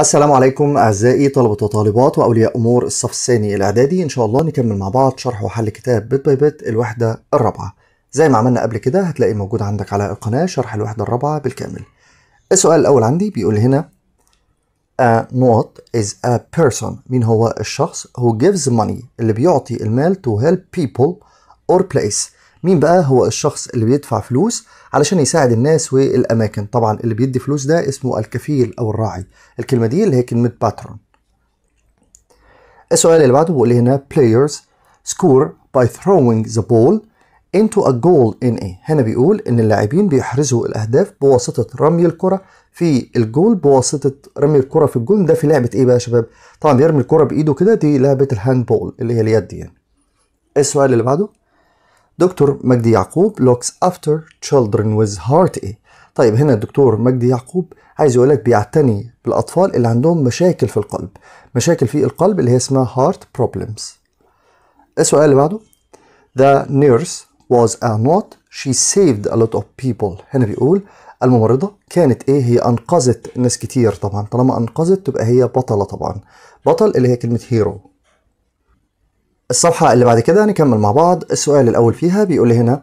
السلام عليكم أعزائي طلبة وطالبات وأولياء أمور الصف الثاني الإعدادي إن شاء الله نكمل مع بعض شرح وحل كتاب بيت باي بيت الوحدة الرابعة زي ما عملنا قبل كده هتلاقي موجود عندك على القناة شرح الوحدة الرابعة بالكامل السؤال الأول عندي بيقول هنا a نقط is a person مين هو الشخص who gives money اللي بيعطي المال to help people or place مين بقى هو الشخص اللي بيدفع فلوس علشان يساعد الناس والاماكن طبعا اللي بيدي فلوس ده اسمه الكفيل او الراعي الكلمه دي اللي هي كلمه باترون السؤال اللي بعده بيقول هنا players score by throwing the ball into a goal in a هنا بيقول ان اللاعبين بيحرزوا الاهداف بواسطه رمي الكره في الجول بواسطه رمي الكره في الجول ده في لعبه ايه بقى يا شباب طبعا بيرمي الكره بايده كده دي لعبه الهاند بول اللي هي اليد يعني السؤال اللي بعده دكتور مجدي يعقوب looks after children with heart ache طيب هنا الدكتور مجدي يعقوب عايز يقول لك بيعتني بالاطفال اللي عندهم مشاكل في القلب مشاكل في القلب اللي هي اسمها heart problems السؤال اللي بعده the nurse was a not she saved a lot of people هنا بيقول الممرضة كانت ايه هي انقذت ناس كتير طبعا طالما انقذت تبقى هي بطلة طبعا بطل اللي هي كلمة هيرو الصفحة اللي بعد كده نكمل مع بعض السؤال الأول فيها بيقول هنا هنا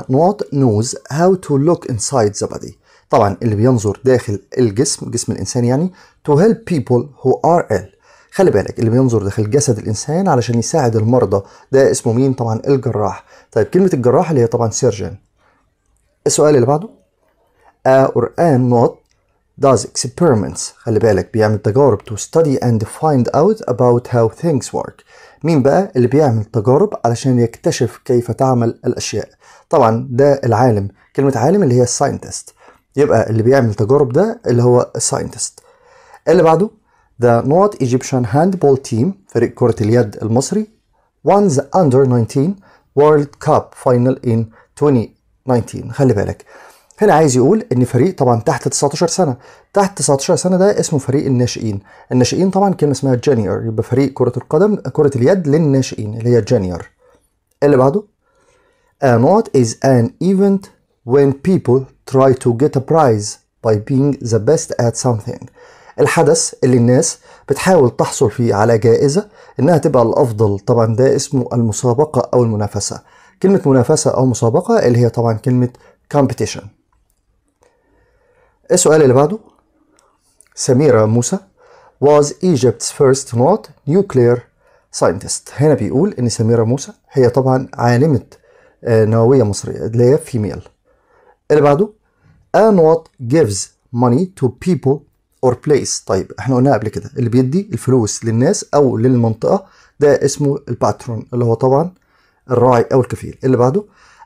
آه، نوت knows how to look inside the body طبعا اللي بينظر داخل الجسم جسم الإنسان يعني To help people who are ill خلي بالك اللي بينظر داخل جسد الإنسان علشان يساعد المرضى ده اسمه مين طبعا الجراح طيب كلمة الجراح اللي هي طبعا سيرجن السؤال اللي بعده or am not does experiments خلي بالك بيعمل تجارب to study and find out about how things work مين بقى اللي بيعمل تجارب علشان يكتشف كيف تعمل الأشياء طبعا ده العالم كلمة عالم اللي هي الساينتست يبقى اللي بيعمل تجارب ده اللي هو الساينتست اللي بعده The North Egyptian بول تيم فريق كرة اليد المصري وانز اندر 19 وورلد كاب فاينل ان 2019 خلي بالك هنا عايز يقول ان فريق طبعا تحت 19 سنه تحت 19 سنه ده اسمه فريق الناشئين الناشئين طبعا كلمه اسمها جونيور يبقى فريق كره القدم كره اليد للناشئين اللي هي جونيور اللي بعده A not is an event when people try to get a prize by being the best at something. الحدث اللي الناس بتحاول تحصل فيه على جائزة إنها تبقى الأفضل طبعا ده اسمه المسابقة أو المنافسة كلمة منافسة أو مسابقة اللي هي طبعا كلمة competition إيه السؤال اللي بعده سميرة موسى was Egypt's first not nuclear scientist هنا بيقول ان سميرة موسى هي طبعا عالمة آه، نووية مصرية اللي هي فيميل اللي بعده not gives money to people or place طيب احنا قلنا قبل كده اللي بيدي الفلوس للناس او للمنطقة ده اسمه الباترون اللي هو طبعا الراعي او الكفيل اللي بعده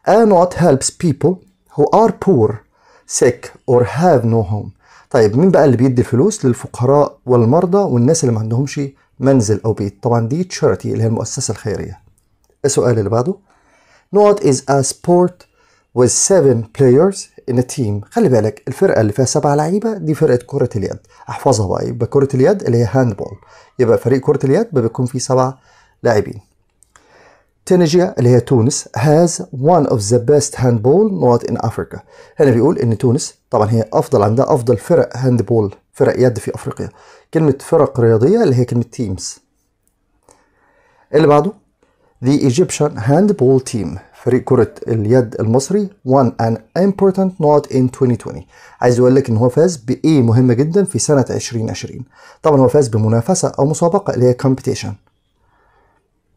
not helps people who are poor sick or have no home طيب مين بقى اللي بيدي فلوس للفقراء والمرضى والناس اللي ما عندهمش منزل او بيت طبعا دي تشاريتي اللي هي المؤسسه الخيريه السؤال اللي بعده not is a sport with seven players in a team خلي بالك الفرقه اللي فيها سبعه لعيبه دي فرقه كره اليد احفظها بقى يبقى كره اليد اللي هي هاند بول يبقى فريق كره اليد بيكون فيه سبعه لاعبين تنجيا اللي هي تونس has one of the best handball not in Africa هنا بيقول ان تونس طبعا هي افضل عندها افضل فرق handball فرق يد في افريقيا كلمة فرق رياضية اللي هي كلمة teams اللي بعده The Egyptian Handball Team فريق كرة اليد المصري won an important not in 2020 عايز يقول لك ان هو فاز بإيه مهمة جدا في سنة 2020 طبعا هو فاز بمنافسة أو مسابقة اللي هي competition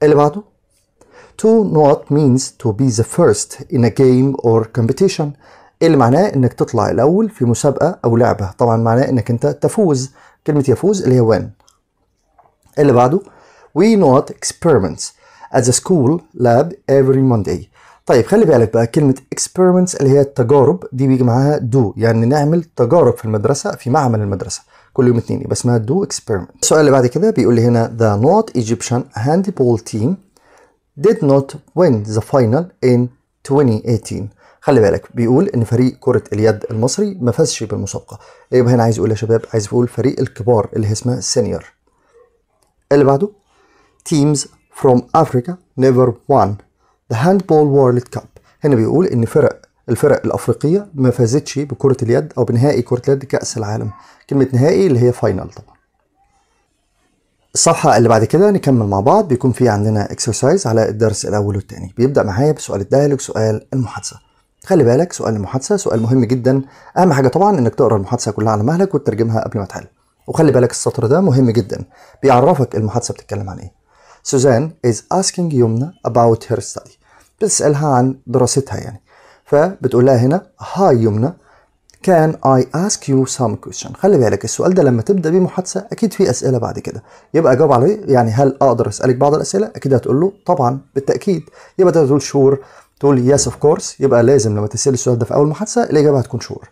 اللي بعده تو not means to be the first in a game or competition اللي معناه انك تطلع الاول في مسابقه او لعبه طبعا معناه انك انت تفوز كلمه يفوز اللي هي وين اللي بعده we not experiments at the school lab every Monday طيب خلي بالك بقى كلمة experiments اللي هي التجارب دي بيجي معاها دو يعني نعمل تجارب في المدرسة في معمل المدرسة كل يوم اتنين يبقى اسمها دو experiment السؤال اللي بعد كده بيقول لي هنا the not Egyptian handball team did not win the final in 2018 خلي بالك بيقول ان فريق كرة اليد المصري ما فازش بالمسابقة ايه هنا عايز اقول يا شباب عايز اقول فريق الكبار اللي هي اسمها سينيور اللي بعده teams from Africa never won the handball world cup هنا بيقول ان فرق الفرق الافريقية ما فازتش بكرة اليد او بنهائي كرة اليد كأس العالم كلمة نهائي اللي هي فاينل طبعا الصفحة اللي بعد كده نكمل مع بعض بيكون في عندنا اكسرسايز على الدرس الأول والتاني بيبدأ معايا بسؤال الدايلوج سؤال المحادثة خلي بالك سؤال المحادثة سؤال مهم جدا أهم حاجة طبعا إنك تقرأ المحادثة كلها على مهلك وتترجمها قبل ما تحل وخلي بالك السطر ده مهم جدا بيعرفك المحادثة بتتكلم عن إيه سوزان is asking يمنى about her study بتسألها عن دراستها يعني فبتقول لها هنا هاي يمنى كان اي اسك يو سام كويشن خلي بالك السؤال ده لما تبدا بيه محادثه اكيد في اسئله بعد كده يبقى جاوب عليه يعني هل اقدر اسالك بعض الاسئله اكيد هتقول له طبعا بالتاكيد يبقى ده تقول شور تقول يس اوف كورس يبقى لازم لما تسال السؤال ده في اول محادثه الاجابه هتكون شور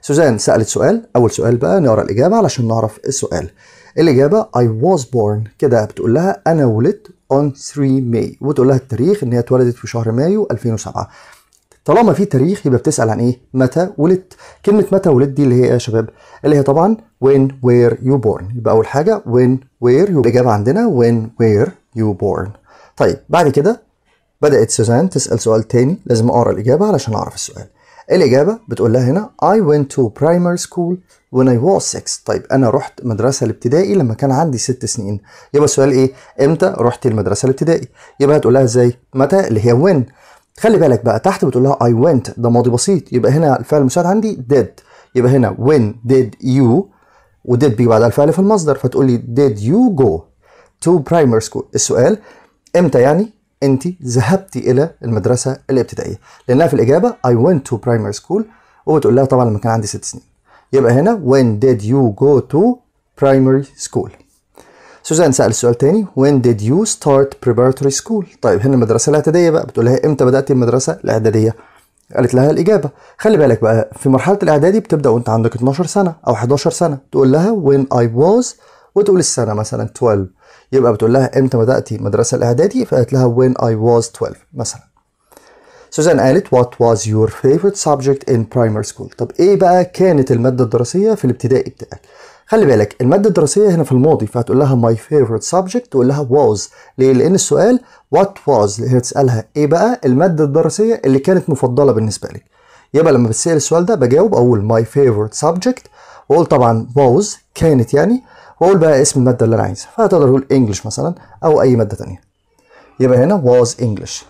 سوزان سالت سؤال اول سؤال بقى نقرا الاجابه علشان نعرف السؤال الاجابه I was born كده بتقول لها انا ولدت on 3 May وتقول لها التاريخ ان هي اتولدت في شهر مايو 2007 طالما في تاريخ يبقى بتسال عن ايه متى ولدت كلمه متى ولدت دي اللي هي ايه يا شباب اللي هي طبعا when وير you born يبقى اول حاجه when were you الاجابه عندنا when وير you born طيب بعد كده بدات سوزان تسال سؤال تاني لازم اقرا الاجابه علشان اعرف السؤال الإجابة بتقول لها هنا I went to primary school when I was six طيب أنا رحت مدرسة الابتدائي لما كان عندي ست سنين يبقى السؤال إيه؟ إمتى رحت المدرسة الابتدائي؟ يبقى هتقول لها إزاي؟ متى اللي هي when خلي بالك بقى تحت بتقول لها I went ده ماضي بسيط يبقى هنا الفعل المساعد عندي did يبقى هنا when did you وديد بيجي بعدها الفعل في المصدر فتقول لي did you go to primary school السؤال امتى يعني انت ذهبتي الى المدرسه الابتدائيه لانها في الاجابه I went to primary school وبتقول لها طبعا لما كان عندي ست سنين يبقى هنا when did you go to primary school سوزان سأل سؤال تاني when did you start preparatory school طيب هنا المدرسة الاعدادية بقى بتقول لها امتى بدأت المدرسة الاعدادية قالت لها الإجابة خلي بالك بقى في مرحلة الإعدادي بتبدأ وأنت عندك 12 سنة أو 11 سنة تقول لها when I was وتقول السنة مثلا 12 يبقى بتقول لها امتى بدأت المدرسة الإعدادي فقالت لها when I was 12 مثلا سوزان قالت what was your favorite subject in primary school طب ايه بقى كانت المادة الدراسية في الابتدائي بتاعك خلي بالك الماده الدراسيه هنا في الماضي فهتقول لها ماي فيفورت سبجكت تقول لها واز ليه لان السؤال وات واز هي تسالها ايه بقى الماده الدراسيه اللي كانت مفضله بالنسبه لك يبقى لما بتسال السؤال ده بجاوب اقول ماي فيفورت سبجكت واقول طبعا واز كانت يعني واقول بقى اسم الماده اللي انا عايزها فهتقدر تقول انجلش مثلا او اي ماده ثانيه يبقى هنا واز انجلش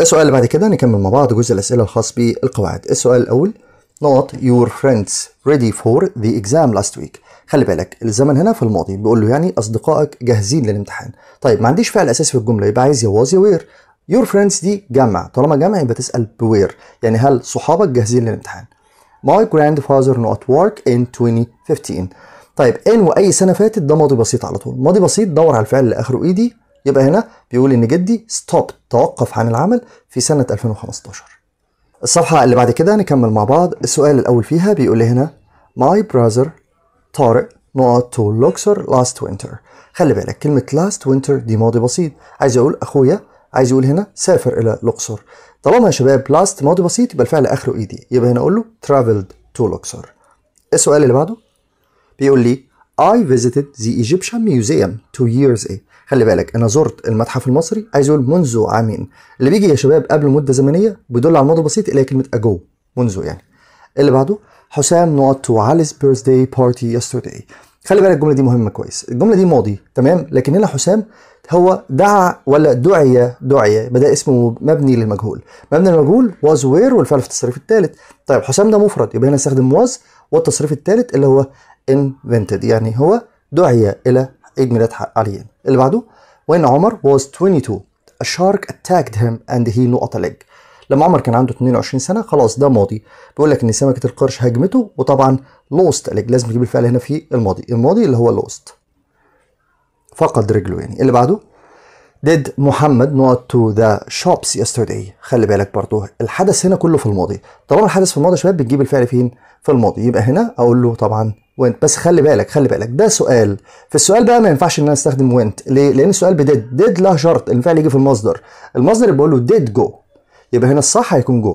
السؤال اللي بعد كده نكمل مع بعض جزء الاسئله الخاص بالقواعد السؤال الاول not your friends ready for the exam last week خلي بالك الزمن هنا في الماضي بيقول له يعني اصدقائك جاهزين للامتحان طيب ما عنديش فعل اساسي في الجمله يبقى عايز يا واز يا وير your friends دي جمع طالما جمع يبقى تسال بوير يعني هل صحابك جاهزين للامتحان my grandfather not work in 2015 طيب ان واي سنه فاتت ده ماضي بسيط على طول ماضي بسيط دور على الفعل اللي اخره ايدي يبقى هنا بيقول ان جدي ستوب توقف عن العمل في سنه 2015 الصفحة اللي بعد كده نكمل مع بعض السؤال الأول فيها بيقول لي هنا My brother طارق نقط to Luxor last winter خلي بالك كلمة last winter دي ماضي بسيط عايز أقول أخويا عايز يقول هنا سافر إلى لوكسور طالما يا شباب last ماضي بسيط يبقى الفعل آخره إيدي يبقى هنا أقول له traveled to Luxor السؤال اللي بعده بيقول لي I visited the Egyptian Museum two years ago خلي بالك انا زرت المتحف المصري عايز اقول منذ عامين اللي بيجي يا شباب قبل مده زمنيه بيدل على الماضي البسيط الا كلمه اجو منذ يعني اللي بعده حسام نوت تو علي's بيرثداي بارتي يسترداي خلي بالك الجمله دي مهمه كويس الجمله دي ماضي تمام لكن هنا حسام هو دعا ولا دعي دعي بدا اسمه مبني للمجهول مبني للمجهول واز وير والفعل في التصريف الثالث طيب حسام ده مفرد يبقى هنا استخدم واز والتصريف الثالث اللي هو invented يعني هو دعي الى عيد ميلاد عليان اللي بعده when عمر was 22 a shark attacked him and he not a leg لما عمر كان عنده 22 سنه خلاص ده ماضي بيقول لك ان سمكه القرش هاجمته وطبعا لوست leg لازم تجيب الفعل هنا في الماضي الماضي اللي هو لوست فقد رجله يعني اللي بعده did محمد not to the shops yesterday خلي بالك برضه الحدث هنا كله في الماضي طالما الحدث في الماضي يا شباب بنجيب الفعل فين في الماضي يبقى هنا اقول له طبعا وانت بس خلي بالك خلي بالك ده سؤال في السؤال بقى ما ينفعش ان انا استخدم وانت ليه لان السؤال بديد ديد له شرط الفعل يجي في المصدر المصدر بقول له ديد جو يبقى هنا الصح هيكون جو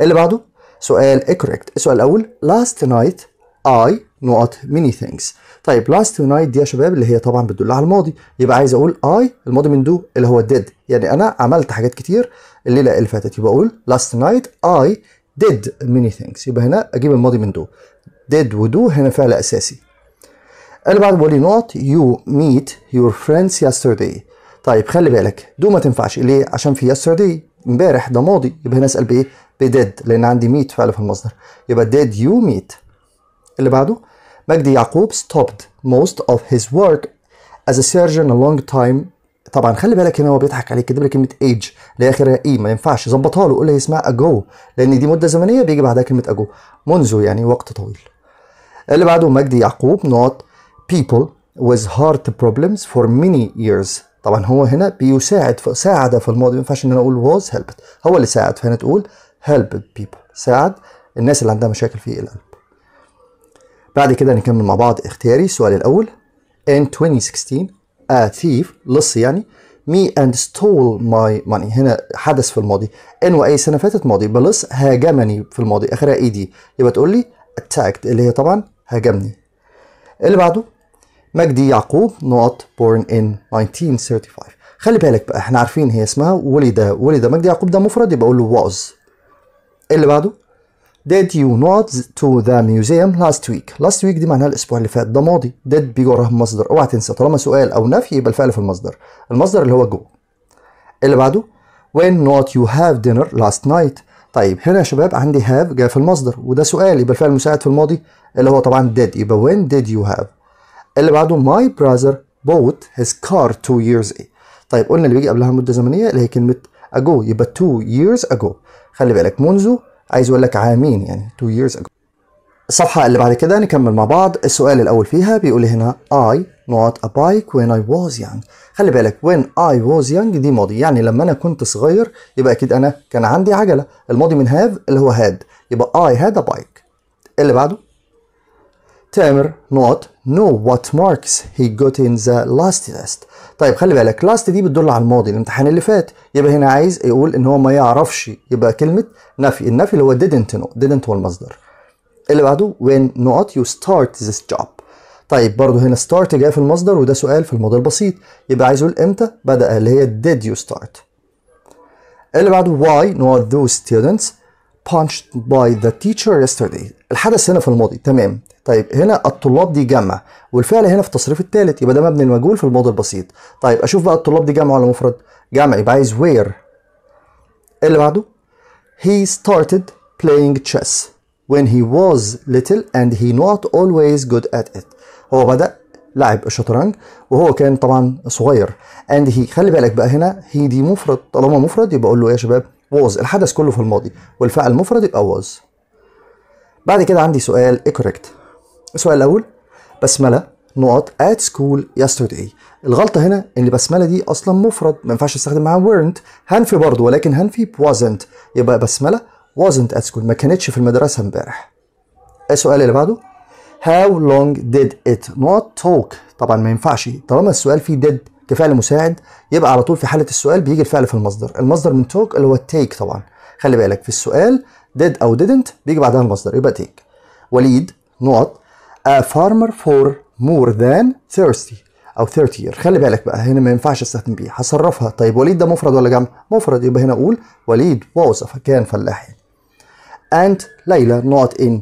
اللي بعده سؤال اكوريكت السؤال الاول لاست نايت اي نقط ميني ثينكس طيب لاست نايت دي يا شباب اللي هي طبعا بتدل على الماضي يبقى عايز اقول اي الماضي من دو اللي هو ديد يعني انا عملت حاجات كتير الليله اللي فاتت يبقى اقول لاست نايت اي ديد ميني ثينكس يبقى هنا اجيب الماضي من دو did ودو هنا فعل أساسي اللي بعده بقول لي not you meet your friends yesterday طيب خلي بالك دو ما تنفعش ليه عشان في yesterday امبارح ده ماضي يبقى هنا اسال بايه بديد لان عندي ميت فعل في المصدر يبقى did you meet اللي بعده مجدي يعقوب stopped most of his work as a surgeon a long time طبعا خلي بالك هنا هو بيضحك عليك كاتب لك كلمه ايج اللي اخرها اي ما ينفعش ظبطها له قول له اسمها اجو لان دي مده زمنيه بيجي بعدها كلمه اجو منذ يعني وقت طويل اللي بعده مجدي يعقوب نقط people with heart problems for many years طبعا هو هنا بيساعد في ساعد في الماضي ما ينفعش ان انا اقول was helped هو اللي ساعد فهنا تقول helped people ساعد الناس اللي عندها مشاكل في القلب بعد كده نكمل مع بعض اختياري السؤال الاول in 2016 a thief لص يعني me and stole my money هنا حدث في الماضي ان واي سنه فاتت ماضي بلص هاجمني في الماضي اخرها اي دي يبقى تقول لي attacked اللي هي طبعا هاجمني اللي بعده مجدي يعقوب نقط born in 1935 خلي بالك بقى احنا عارفين هي اسمها ولد ولد مجدي يعقوب ده مفرد يبقى اقول له was اللي بعده Did you not to the museum last week؟ last week دي معناها الأسبوع اللي فات ده ماضي did بيجي وراها مصدر اوعى تنسى طالما سؤال أو نفي يبقى الفعل في المصدر المصدر اللي هو جو اللي بعده When not you have dinner last night طيب هنا يا شباب عندي هاف جاء في المصدر وده سؤال يبقى الفعل المساعد في الماضي اللي هو طبعا did يبقى when did you have اللي بعده my brother bought his car two years ago طيب قلنا اللي بيجي قبلها مدة زمنية اللي هي كلمة ago يبقى two years ago خلي بالك منذ عايز اقول لك عامين يعني two years ago الصفحة اللي بعد كده نكمل مع بعض السؤال الأول فيها بيقول هنا I not a bike when I was young خلي بالك when I was young دي ماضي يعني لما انا كنت صغير يبقى اكيد انا كان عندي عجله الماضي من have اللي هو had يبقى I had a bike اللي بعده تامر not know what marks he got in the last test طيب خلي بالك last دي بتدل على الماضي الامتحان اللي فات يبقى هنا عايز يقول ان هو ما يعرفش يبقى كلمه نفي النفي اللي هو didn't know didn't هو المصدر اللي بعده when not you start this job طيب برضه هنا start جاي في المصدر وده سؤال في الماضي البسيط يبقى عايز اقول امتى بدأ اللي هي did you start اللي بعده why not those students punched by the teacher yesterday الحدث هنا في الماضي تمام طيب هنا الطلاب دي جمع والفعل هنا في التصريف الثالث يبقى ده مبني المجهول في الماضي البسيط طيب اشوف بقى الطلاب دي جمع ولا مفرد جمع يبقى عايز where اللي بعده he started playing chess when he was little and he not always good at it هو بدأ لعب الشطرنج وهو كان طبعا صغير اند هي خلي بالك بقى هنا هي دي مفرد طالما مفرد يبقى اقول له يا شباب was الحدث كله في الماضي والفعل مفرد يبقى was بعد كده عندي سؤال incorrect السؤال الاول بسمله نقط at school yesterday الغلطة هنا إن البسملة دي أصلا مفرد ما ينفعش أستخدم معاها weren't هنفي برضه ولكن هنفي wasn't يبقى بسملة wasn't at school ما كانتش في المدرسة امبارح السؤال اللي بعده How long did it not talk طبعا ما ينفعش طالما السؤال فيه did كفعل مساعد يبقى على طول في حالة السؤال بيجي الفعل في المصدر المصدر من توك اللي هو take طبعا خلي بالك في السؤال did أو didn't بيجي بعدها المصدر يبقى take وليد not a farmer for more than 30 أو 30 year خلي بالك بقى هنا ما ينفعش استخدم بيه هصرفها طيب وليد ده مفرد ولا جمع؟ مفرد يبقى هنا أقول وليد was كان فلاح and ليلى not in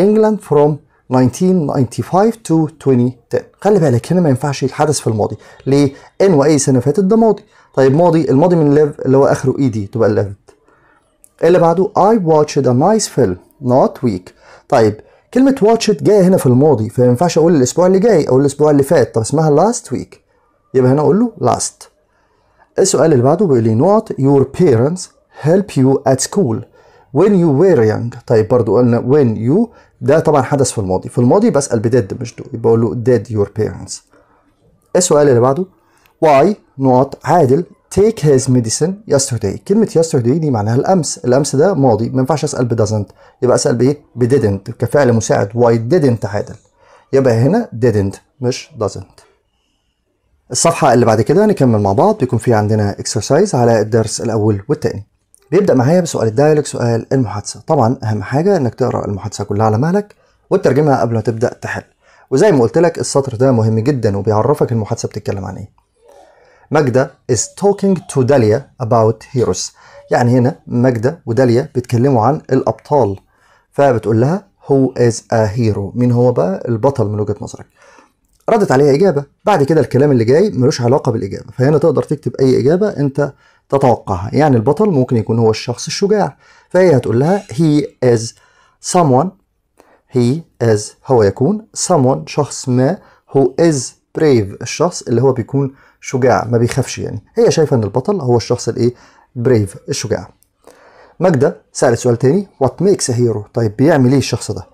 England from 1995 to 2010 خلي بالك هنا ما ينفعش يتحدث في الماضي ليه؟ ان واي سنه فاتت ده ماضي طيب ماضي الماضي من ليف اللي هو اخره اي e دي تبقى ليفد اللي بعده I watched a nice film not week طيب كلمة watched جاية هنا في الماضي فما ينفعش أقول الأسبوع اللي جاي أو الأسبوع اللي فات طب اسمها last week يبقى هنا أقول له last السؤال اللي بعده بيقول لي not your parents help you at school when you were young طيب برضو قلنا when you ده طبعا حدث في الماضي في الماضي بسأل بديد مش دو يبقى بقول له did your parents إيه السؤال اللي بعده why not عادل take his medicine yesterday كلمة yesterday دي معناها الأمس الأمس ده ماضي ما ينفعش أسأل ب doesn't يبقى أسأل بإيه ب didn't كفعل مساعد why didn't عادل يبقى هنا didn't مش doesn't الصفحة اللي بعد كده هنكمل مع بعض بيكون في عندنا exercise على الدرس الأول والتاني بيبدا معايا بسؤال الدايلوج سؤال المحادثه طبعا اهم حاجه انك تقرا المحادثه كلها على مهلك وتترجمها قبل ما تبدا تحل وزي ما قلت لك السطر ده مهم جدا وبيعرفك المحادثه بتتكلم عن ايه ماجدة is talking to داليا about heroes يعني هنا ماجدة وداليا بيتكلموا عن الأبطال فبتقول لها هو از ا هيرو مين هو بقى البطل من وجهة نظرك ردت عليها إجابة بعد كده الكلام اللي جاي ملوش علاقة بالإجابة فهنا تقدر تكتب أي إجابة أنت تتوقعها يعني البطل ممكن يكون هو الشخص الشجاع فهي هتقول لها he is someone he is هو يكون someone شخص ما who is brave الشخص اللي هو بيكون شجاع ما بيخافش يعني هي شايفة ان البطل هو الشخص الايه بريف الشجاع ماجدة سألت سؤال تاني what makes a hero طيب بيعمل ايه الشخص ده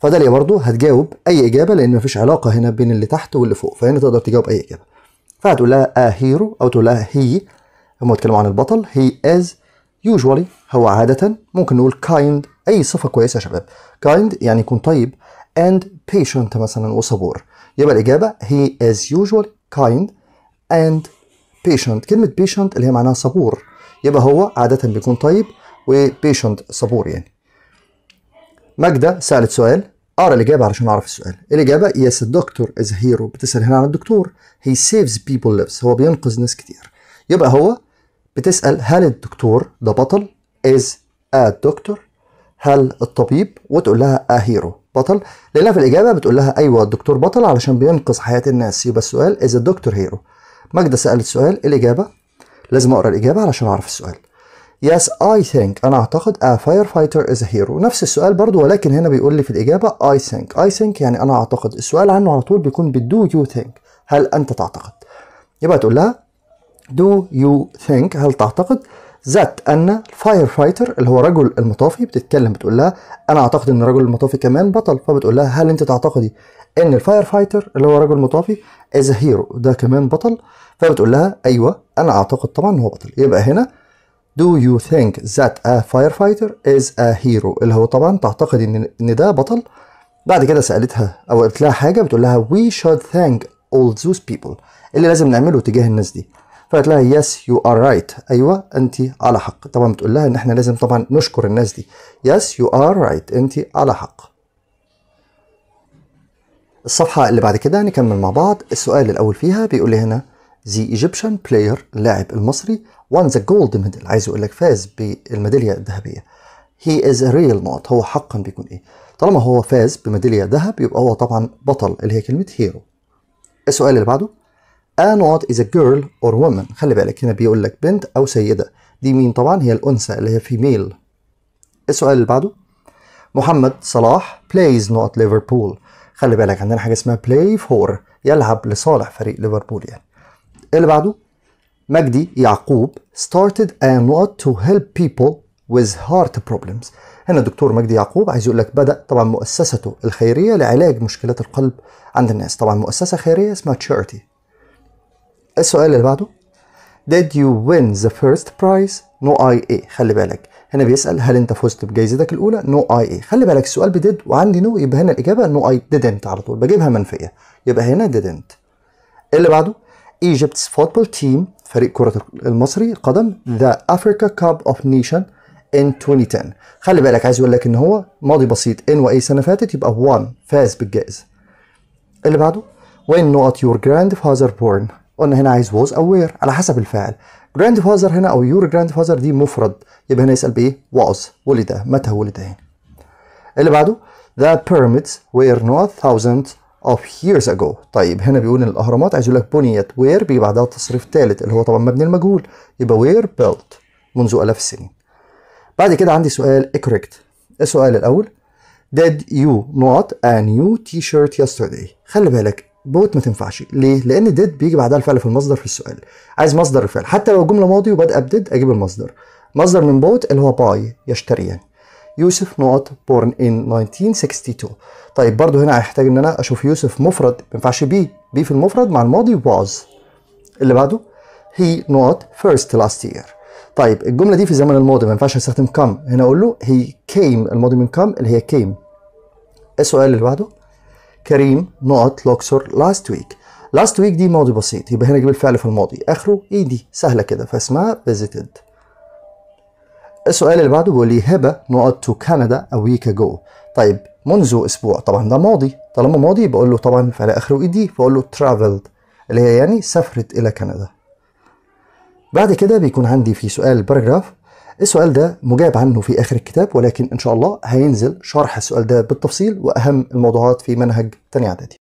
فداليا برضو هتجاوب اي اجابة لان مفيش علاقة هنا بين اللي تحت واللي فوق فهنا تقدر تجاوب اي اجابة فهتقول لها a hero او تقول لها he هم اتكلموا عن البطل هي از يوجوالي هو عادة ممكن نقول كايند أي صفة كويسة يا شباب كايند يعني يكون طيب and patient مثلا وصبور يبقى الإجابة هي as usual kind and patient كلمة patient اللي هي معناها صبور يبقى هو عادة بيكون طيب و patient صبور يعني ماجدة سألت سؤال أقرأ الإجابة علشان أعرف السؤال الإجابة yes the doctor is a hero بتسأل هنا عن الدكتور he saves people lives هو بينقذ ناس كتير يبقى هو بتسأل هل الدكتور ده بطل از a دكتور هل الطبيب وتقول لها a hero بطل لانها في الاجابه بتقول لها ايوه الدكتور بطل علشان بينقذ حياه الناس يبقى السؤال از الدكتور هيرو ماجده سالت سؤال الاجابه لازم اقرا الاجابه علشان اعرف السؤال Yes, I think أنا أعتقد a firefighter is a hero نفس السؤال برضو ولكن هنا بيقول لي في الإجابة I think I think يعني أنا أعتقد السؤال عنه على طول بيكون بدو يو you think هل أنت تعتقد يبقى تقول لها Do you think هل تعتقد that أن الفاير فايتر اللي هو رجل المطافي بتتكلم بتقول لها أنا أعتقد إن رجل المطافي كمان بطل فبتقول لها هل أنت تعتقدي إن الفاير فايتر اللي هو رجل مطافي از هيرو ده كمان بطل فبتقول لها أيوه أنا أعتقد طبعا إن هو بطل يبقى هنا Do you think that a firefighter is a hero اللي هو طبعا تعتقد إن إن ده بطل بعد كده سألتها أو قلت لها حاجة بتقول لها we should thank all those people اللي لازم نعمله تجاه الناس دي فقالت لها يس يو ار رايت ايوه انت على حق طبعا بتقول لها ان احنا لازم طبعا نشكر الناس دي يس يو ار رايت انت على حق الصفحه اللي بعد كده نكمل مع بعض السؤال الاول فيها بيقول لي هنا ذا ايجيبشن بلاير اللاعب المصري وان ذا جولد ميدل عايز يقول لك فاز بالميداليه الذهبيه هي از ريل نوت هو حقا بيكون ايه طالما هو فاز بميداليه ذهب يبقى هو طبعا بطل اللي هي كلمه هيرو السؤال اللي بعده A not is a girl or woman خلي بالك هنا بيقول لك بنت أو سيدة دي مين طبعا هي الأنثى اللي هي female السؤال اللي بعده محمد صلاح plays not Liverpool خلي بالك عندنا حاجة اسمها play for يلعب لصالح فريق ليفربول يعني اللي بعده مجدي يعقوب started a not to help people with heart problems هنا الدكتور مجدي يعقوب عايز يقول لك بدأ طبعا مؤسسته الخيرية لعلاج مشكلات القلب عند الناس طبعا مؤسسة خيرية اسمها تشارتي السؤال اللي بعده Did you win the first prize? No I A خلي بالك هنا بيسأل هل أنت فزت بجائزتك الأولى؟ No I A خلي بالك السؤال بديد وعندي نو no يبقى هنا الإجابة No I didn't على طول بجيبها منفية يبقى هنا didn't اللي بعده Egypt's football team فريق كرة المصري قدم The Africa Cup of Nation in 2010 خلي بالك عايز يقول لك ان هو ماضي بسيط ان و سنه فاتت يبقى 1 فاز بالجائزه اللي بعده when not your grandfather born قلنا هنا عايز was aware على حسب الفاعل grandfather هنا او your grandfather دي مفرد يبقى هنا يسأل بايه was ولد متى ولد هنا اللي بعده the pyramids were not thousands of years ago طيب هنا بيقول ان الاهرامات عايز يقول لك بنيت where بيجي بعدها تصريف ثالث اللي هو طبعا مبني المجهول يبقى وير built منذ الاف السنين بعد كده عندي سؤال correct السؤال الاول did you not a new t-shirt yesterday خلي بالك بوت ما تنفعش ليه لان ديد بيجي بعدها الفعل في المصدر في السؤال عايز مصدر الفعل حتى لو الجمله ماضي وبادئه بديد اجيب المصدر مصدر من بوت اللي هو باي يشتري يعني يوسف نوت بورن ان 1962 طيب برضو هنا هيحتاج ان انا اشوف يوسف مفرد ما ينفعش بي بي في المفرد مع الماضي واز اللي بعده هي نوت فيرست لاست يير طيب الجمله دي في الزمن الماضي ما ينفعش استخدم كام هنا اقول له هي كيم الماضي من كام اللي هي كيم إيه السؤال اللي بعده كريم نقط لوكسور لاست ويك لاست ويك دي ماضي بسيط يبقى هنا اجيب الفعل في الماضي اخره اي دي سهله كده فاسمها فيزيتد السؤال اللي بعده بيقول لي هبه نقط تو كندا ا ويك اجو طيب منذ اسبوع طبعا ده ماضي طالما ماضي بقول له طبعا فعل اخره اي دي له ترافلد اللي هي يعني سافرت الى كندا بعد كده بيكون عندي في سؤال باراجراف السؤال ده مجاب عنه في آخر الكتاب ولكن إن شاء الله هينزل شرح السؤال ده بالتفصيل وأهم الموضوعات في منهج تاني إعدادي